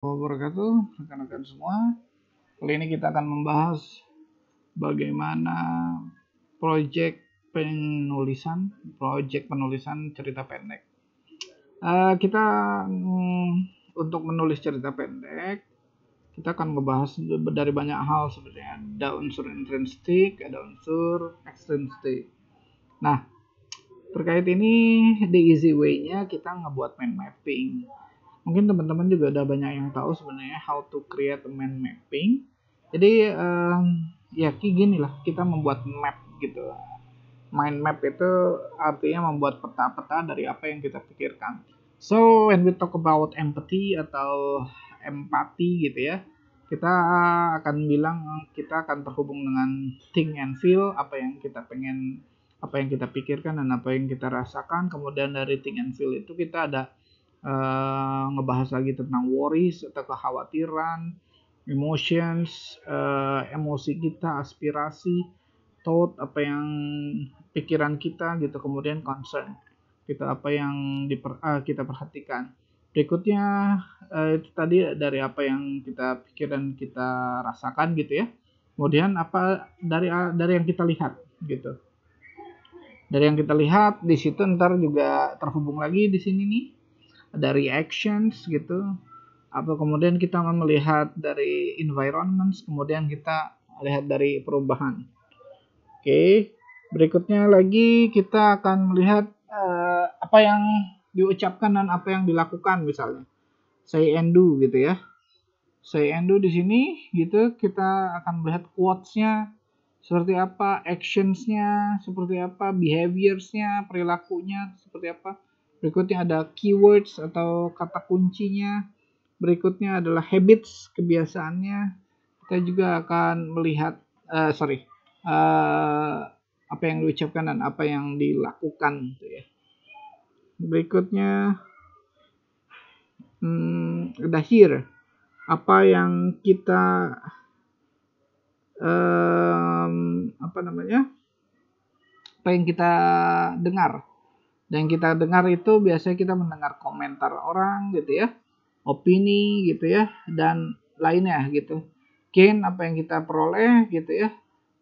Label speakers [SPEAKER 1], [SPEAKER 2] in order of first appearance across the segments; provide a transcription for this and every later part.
[SPEAKER 1] wabarakatuh rekan-rekan semua kali ini kita akan membahas bagaimana proyek penulisan proyek penulisan cerita pendek eh, kita mm, untuk menulis cerita pendek kita akan membahas dari banyak hal sebenarnya ada unsur intrinsik ada unsur ekstrinsik nah terkait ini the easy way-nya kita ngebuat mind mapping mungkin teman-teman juga udah banyak yang tahu sebenarnya how to create a mind mapping jadi um, ya kayak gini lah kita membuat map gitu mind map itu artinya membuat peta-peta dari apa yang kita pikirkan so when we talk about empathy atau empati gitu ya kita akan bilang kita akan terhubung dengan think and feel apa yang kita pengen apa yang kita pikirkan dan apa yang kita rasakan kemudian dari think and feel itu kita ada Eh, ngebahas lagi tentang worries atau kekhawatiran, emotions, uh, emosi kita, aspirasi, thought apa yang pikiran kita gitu, kemudian concern kita apa yang diper, uh, kita perhatikan. Berikutnya uh, itu tadi dari apa yang kita pikir dan kita rasakan gitu ya. Kemudian apa dari dari yang kita lihat gitu. Dari yang kita lihat di situ ntar juga terhubung lagi di sini nih dari actions gitu apa kemudian kita melihat dari environments kemudian kita lihat dari perubahan oke okay. berikutnya lagi kita akan melihat uh, apa yang diucapkan dan apa yang dilakukan misalnya say and do gitu ya say and do di sini gitu kita akan melihat quotesnya seperti apa actionsnya seperti apa behaviorsnya perilakunya seperti apa Berikutnya ada keywords atau kata kuncinya. Berikutnya adalah habits, kebiasaannya. Kita juga akan melihat, uh, sorry, uh, apa yang diucapkan dan apa yang dilakukan. Gitu ya. Berikutnya hmm, ada here. Apa yang kita um, apa namanya? Apa yang kita dengar dan kita dengar itu biasanya kita mendengar komentar orang gitu ya, opini gitu ya, dan lainnya gitu. Gain apa yang kita peroleh gitu ya,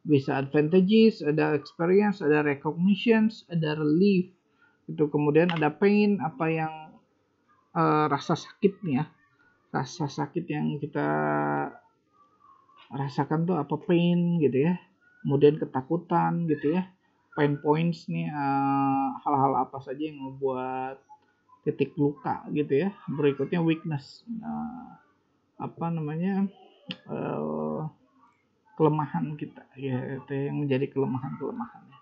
[SPEAKER 1] bisa advantages, ada experience, ada recognitions, ada relief itu Kemudian ada pain apa yang uh, rasa sakitnya, rasa sakit yang kita rasakan tuh apa pain gitu ya kemudian ketakutan gitu ya pain points nih eh, hal-hal uh, apa saja yang membuat titik luka gitu ya berikutnya weakness uh, apa namanya uh, kelemahan kita ya itu yang menjadi kelemahan kelemahannya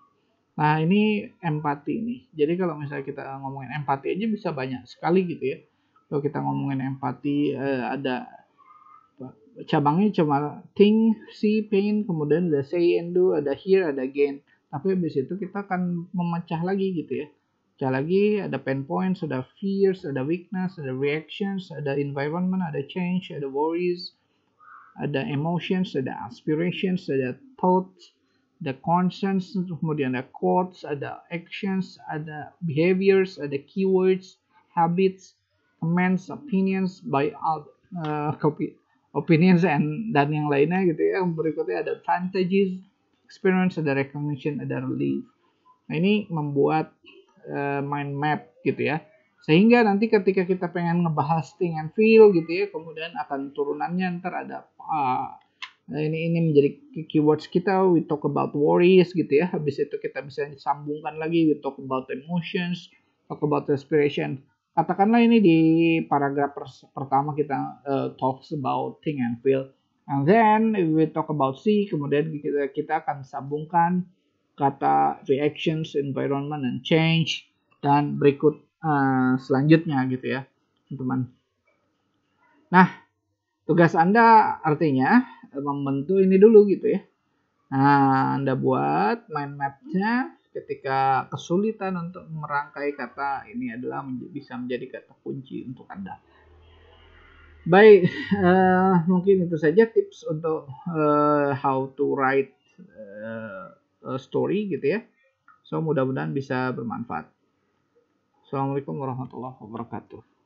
[SPEAKER 1] nah ini empati nih jadi kalau misalnya kita ngomongin empati aja bisa banyak sekali gitu ya kalau kita ngomongin empati uh, ada cabangnya cuma think, see, pain, kemudian ada say and do, ada hear, ada gain tapi habis itu kita akan memecah lagi gitu ya pecah lagi ada pain points ada fears ada weakness ada reactions ada environment ada change ada worries ada emotions ada aspirations ada thoughts ada concerns kemudian ada quotes ada actions ada behaviors ada keywords habits comments opinions by out uh, copy opinions and dan yang lainnya gitu ya berikutnya ada advantages experience, ada recognition, ada relief. Nah ini membuat uh, mind map gitu ya. Sehingga nanti ketika kita pengen ngebahas thing and feel gitu ya, kemudian akan turunannya ntar ada uh, Nah, ini ini menjadi keywords kita we talk about worries gitu ya habis itu kita bisa sambungkan lagi we talk about emotions talk about respiration katakanlah ini di paragraf pertama kita uh, talks about thing and feel And then we we talk about C, kemudian kita, kita akan sambungkan kata reactions, environment, and change dan berikut uh, selanjutnya gitu ya, teman-teman. Nah, tugas Anda artinya membentuk ini dulu gitu ya. Nah, Anda buat mind map-nya ketika kesulitan untuk merangkai kata ini adalah bisa menjadi kata kunci untuk Anda. Baik, uh, mungkin itu saja tips untuk uh, how to write uh, story gitu ya. So mudah-mudahan bisa bermanfaat. Assalamualaikum warahmatullahi wabarakatuh.